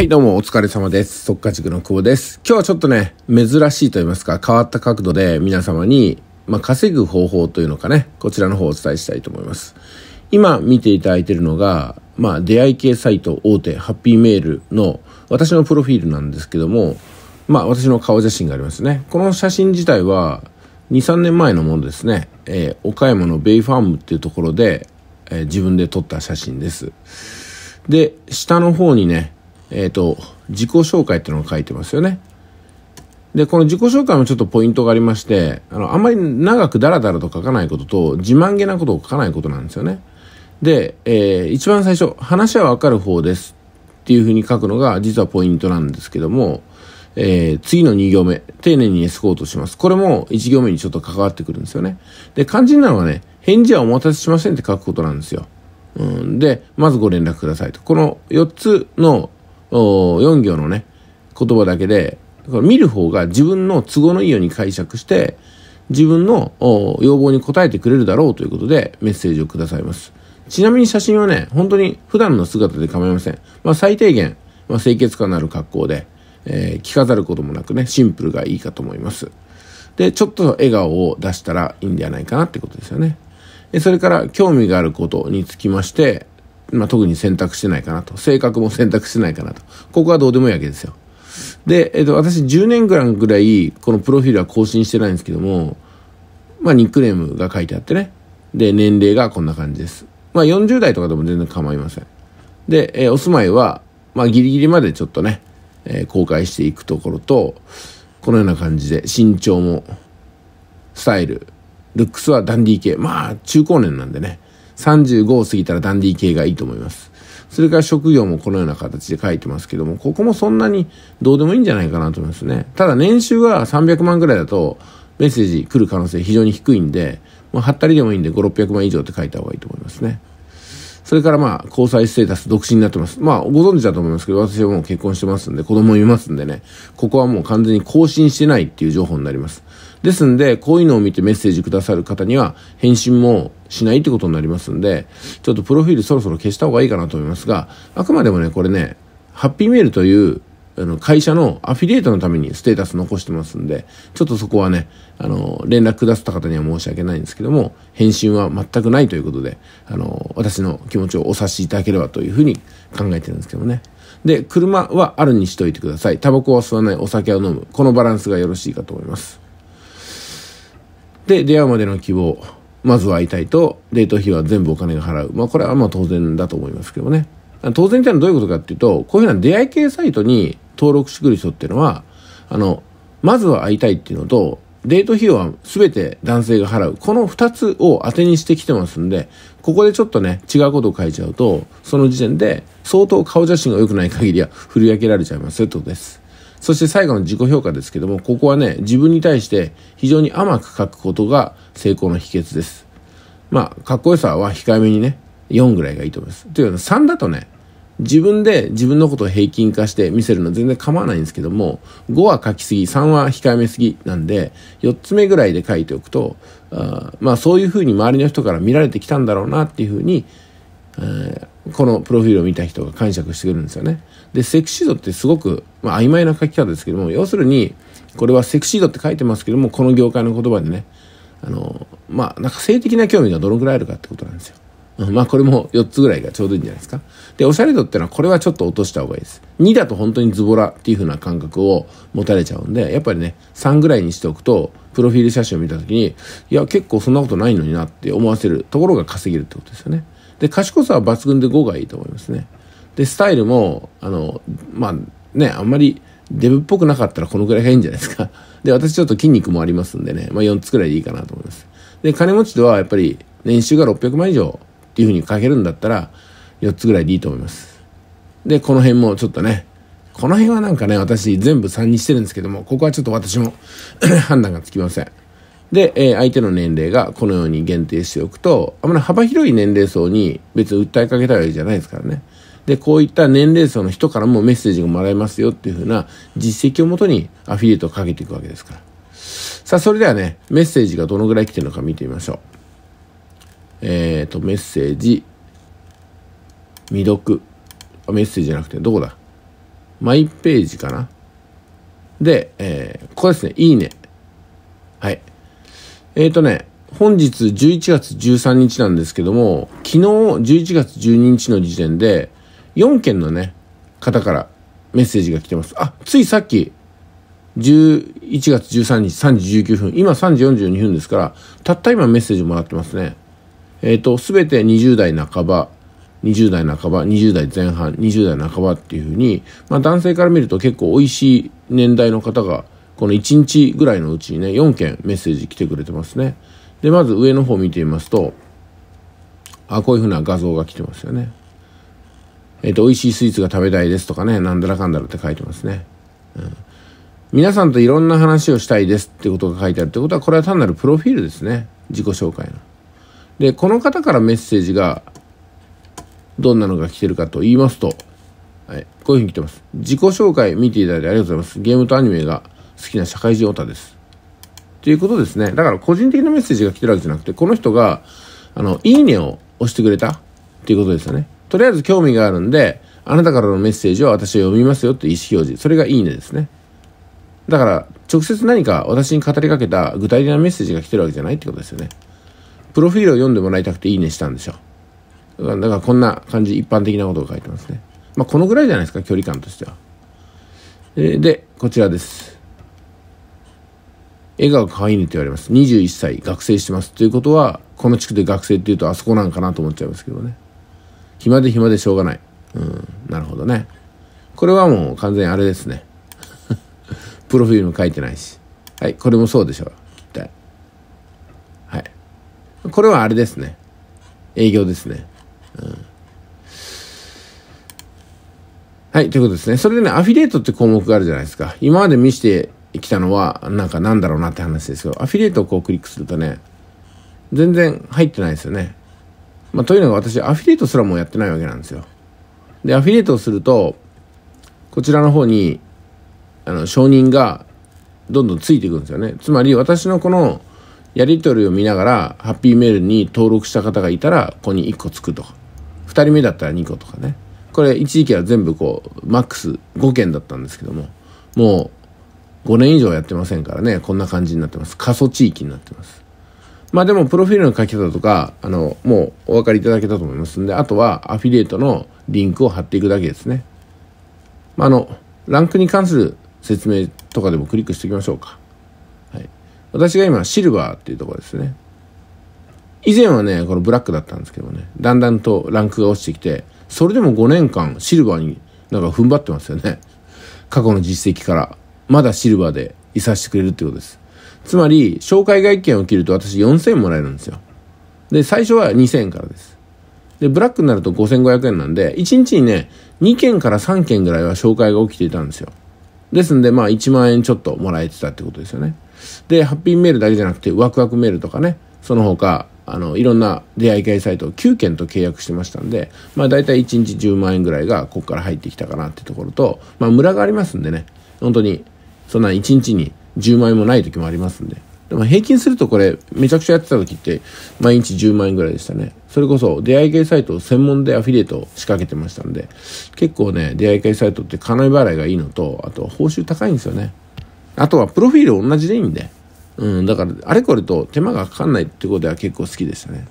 はい、どうもお疲れ様です。速化塾の久保です。今日はちょっとね、珍しいと言いますか、変わった角度で皆様に、まあ、稼ぐ方法というのかね、こちらの方をお伝えしたいと思います。今見ていただいているのが、まあ、出会い系サイト大手、ハッピーメールの私のプロフィールなんですけども、まあ、私の顔写真がありますね。この写真自体は、2、3年前のものですね。えー、岡山のベイファームっていうところで、えー、自分で撮った写真です。で、下の方にね、えっ、ー、と、自己紹介っていうのが書いてますよね。で、この自己紹介もちょっとポイントがありまして、あの、あんまり長くダラダラと書かないことと、自慢げなことを書かないことなんですよね。で、えー、一番最初、話はわかる方ですっていうふうに書くのが実はポイントなんですけども、えー、次の2行目、丁寧にエスコートします。これも1行目にちょっと関わってくるんですよね。で、肝心なのはね、返事はお待たせしませんって書くことなんですよ。うん、で、まずご連絡くださいと。この4つの4行のね、言葉だけで、見る方が自分の都合のいいように解釈して、自分の要望に応えてくれるだろうということでメッセージをくださいます。ちなみに写真はね、本当に普段の姿で構いません。まあ最低限、まあ、清潔感のある格好で、えー、着飾ることもなくね、シンプルがいいかと思います。で、ちょっと笑顔を出したらいいんではないかなってことですよね。それから興味があることにつきまして、まあ、特に選択してないかなと。性格も選択してないかなと。ここはどうでもいいわけですよ。で、えっと、私10年ぐらい、このプロフィールは更新してないんですけども、まあ、ニックネームが書いてあってね。で、年齢がこんな感じです。まあ、40代とかでも全然構いません。で、えー、お住まいは、まあ、ギリギリまでちょっとね、えー、公開していくところと、このような感じで、身長も、スタイル、ルックスはダンディ系。まあ、中高年なんでね。35を過ぎたらダンディ系がいいと思います。それから職業もこのような形で書いてますけども、ここもそんなにどうでもいいんじゃないかなと思いますね。ただ年収が300万ぐらいだと、メッセージ来る可能性非常に低いんで、まあ、はったりでもいいんで5、600万以上って書いた方がいいと思いますね。それからまあ、交際ステータス、独身になってます。まあ、ご存知だと思いますけど、私はもう結婚してますんで、子供いますんでね、ここはもう完全に更新してないっていう情報になります。ですんで、こういうのを見てメッセージくださる方には、返信もしないってことになりますんで、ちょっとプロフィールそろそろ消した方がいいかなと思いますが、あくまでもね、これね、ハッピーメールという、あの、会社のアフィリエイトのためにステータス残してますんで、ちょっとそこはね、あの、連絡くださった方には申し訳ないんですけども、返信は全くないということで、あの、私の気持ちをお察しいただければというふうに考えてるんですけどね。で、車はあるにしといてください。タバコは吸わない、お酒を飲む。このバランスがよろしいかと思います。で、出会うまでの希望。まずは会いたいと、デート費は全部お金が払う。まあ、これはまあ当然だと思いますけどね。当然ってのはどういうことかっていうと、こういうふうな出会い系サイトに登録してくる人っていうのは、あの、まずは会いたいっていうのと、デート費用は全て男性が払う。この2つを当てにしてきてますんで、ここでちょっとね、違うことを書いちゃうと、その時点で相当顔写真が良くない限りは振り分けられちゃいますよってことです。そして最後の自己評価ですけども、ここはね、自分に対して非常に甘く書くことが成功の秘訣です。まあ、かっこよさは控えめにね、4ぐらいがいいと思います。というのは3だとね、自分で自分のことを平均化して見せるのは全然構わないんですけども、5は書きすぎ、3は控えめすぎなんで、4つ目ぐらいで書いておくと、あまあそういうふうに周りの人から見られてきたんだろうなっていうふうに、えーこのプロフィールを見た人が解釈してくるんですよね。で、セクシードってすごく、まあ、曖昧な書き方ですけども、要するに、これはセクシードって書いてますけども、この業界の言葉でね、あの、まあ、なんか性的な興味がどのくらいあるかってことなんですよ。まあこれも4つぐらいがちょうどいいんじゃないですか。で、おしゃれ度ってのはこれはちょっと落とした方がいいです。2だと本当にズボラっていう風な感覚を持たれちゃうんで、やっぱりね、3ぐらいにしておくと、プロフィール写真を見た時に、いや、結構そんなことないのになって思わせるところが稼げるってことですよね。で賢さは抜群で5がいいと思いますねでスタイルもあのまあねあんまりデブっぽくなかったらこのぐらいがいいんじゃないですか で私ちょっと筋肉もありますんでね、まあ、4つくらいでいいかなと思いますで金持ちとはやっぱり年収が600万以上っていうふうに書けるんだったら4つぐらいでいいと思いますでこの辺もちょっとねこの辺はなんかね私全部3にしてるんですけどもここはちょっと私も 判断がつきませんで、えー、相手の年齢がこのように限定しておくと、あまり幅広い年齢層に別に訴えかけたわけじゃないですからね。で、こういった年齢層の人からもメッセージがもらえますよっていうふうな実績をもとにアフィリエイトをかけていくわけですから。さあ、それではね、メッセージがどのぐらい来てるのか見てみましょう。えっ、ー、と、メッセージ、未読。あ、メッセージじゃなくて、どこだマイページかなで、えー、ここですね、いいね。はい。えっ、ー、とね、本日11月13日なんですけども、昨日11月12日の時点で、4件のね、方からメッセージが来てます。あ、ついさっき、11月13日3時19分、今3時42分ですから、たった今メッセージもらってますね。えっ、ー、と、すべて20代半ば、20代半ば、20代前半、20代半ばっていうふうに、まあ男性から見ると結構美味しい年代の方がこの1日ぐらいのうちにね、4件メッセージ来てくれてますね。で、まず上の方見てみますと、あ、こういうふうな画像が来てますよね。えっ、ー、と、美味しいスイーツが食べたいですとかね、なんだらかんだらって書いてますね。うん、皆さんといろんな話をしたいですってことが書いてあるってことは、これは単なるプロフィールですね。自己紹介の。で、この方からメッセージが、どんなのが来てるかと言いますと、はい、こういうふうに来てます。自己紹介見ていただいてありがとうございます。ゲームとアニメが好きな社会人オタです。ということですね。だから個人的なメッセージが来てるわけじゃなくて、この人が、あの、いいねを押してくれたっていうことですよね。とりあえず興味があるんで、あなたからのメッセージを私は読みますよって意思表示。それがいいねですね。だから、直接何か私に語りかけた具体的なメッセージが来てるわけじゃないってことですよね。プロフィールを読んでもらいたくていいねしたんでしょだからこんな感じ、一般的なことを書いてますね。まあ、このぐらいじゃないですか、距離感としては。で、こちらです。笑顔可愛いねって言われます。21歳、学生してます。ということは、この地区で学生っていうとあそこなんかなと思っちゃいますけどね。暇で暇でしょうがない。うん、なるほどね。これはもう完全にあれですね。プロフィールも書いてないし。はい、これもそうでしょう。はい。これはあれですね。営業ですね。うん。はい、ということですね。それでね、アフィリエイトって項目があるじゃないですか。今まで見して来たのは、なんかなんだろうなって話ですよ。アフィリエイトをこうクリックするとね、全然入ってないですよね。まあ、というのが私、アフィリエイトすらもやってないわけなんですよ。で、アフィリエイトをすると、こちらの方に、あの、承認がどんどんついていくんですよね。つまり、私のこの、やり取りを見ながら、ハッピーメールに登録した方がいたら、ここに1個つくとか。2人目だったら2個とかね。これ、一時期は全部こう、マックス5件だったんですけども、もう、5年以上やってませんからね、こんな感じになってます。過疎地域になってます。まあでも、プロフィールの書き方とか、あの、もうお分かりいただけたと思いますんで、あとはアフィリエイトのリンクを貼っていくだけですね。まあ、あの、ランクに関する説明とかでもクリックしていきましょうか。はい。私が今、シルバーっていうところですね。以前はね、このブラックだったんですけどね、だんだんとランクが落ちてきて、それでも5年間シルバーになんか踏ん張ってますよね。過去の実績から。まだシルバーでいさせてくれるってことです。つまり、紹介外券を切ると私4000もらえるんですよ。で、最初は2000円からです。で、ブラックになると5500円なんで、1日にね、2件から3件ぐらいは紹介が起きていたんですよ。ですんで、まあ1万円ちょっともらえてたってことですよね。で、ハッピーメールだけじゃなくて、ワクワクメールとかね、その他、あの、いろんな出会い系サイトを9件と契約してましたんで、まあ大体1日10万円ぐらいがここから入ってきたかなってところと、まあ村がありますんでね、本当にそんな1日に10万円もない時もありますんで。でも平均するとこれ、めちゃくちゃやってた時って、毎日10万円ぐらいでしたね。それこそ、出会い系サイト専門でアフィリエイトを仕掛けてましたんで、結構ね、出会い系サイトって金払いがいいのと、あと報酬高いんですよね。あとは、プロフィール同じでいいんで。うん、だから、あれこれと手間がかかんないってことは結構好きでしたね。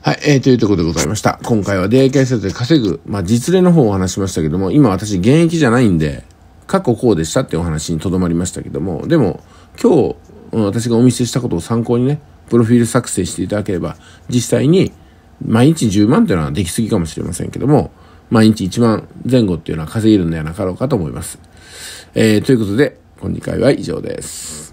はい、えー、というところでございました。今回は出会い系サイトで稼ぐ、まあ実例の方をお話しましたけども、今私現役じゃないんで、過去こうでしたってお話にとどまりましたけども、でも、今日、私がお見せしたことを参考にね、プロフィール作成していただければ、実際に、毎日10万というのはできすぎかもしれませんけども、毎日1万前後っていうのは稼げるんではなかろうかと思います。えー、ということで、今回は以上です。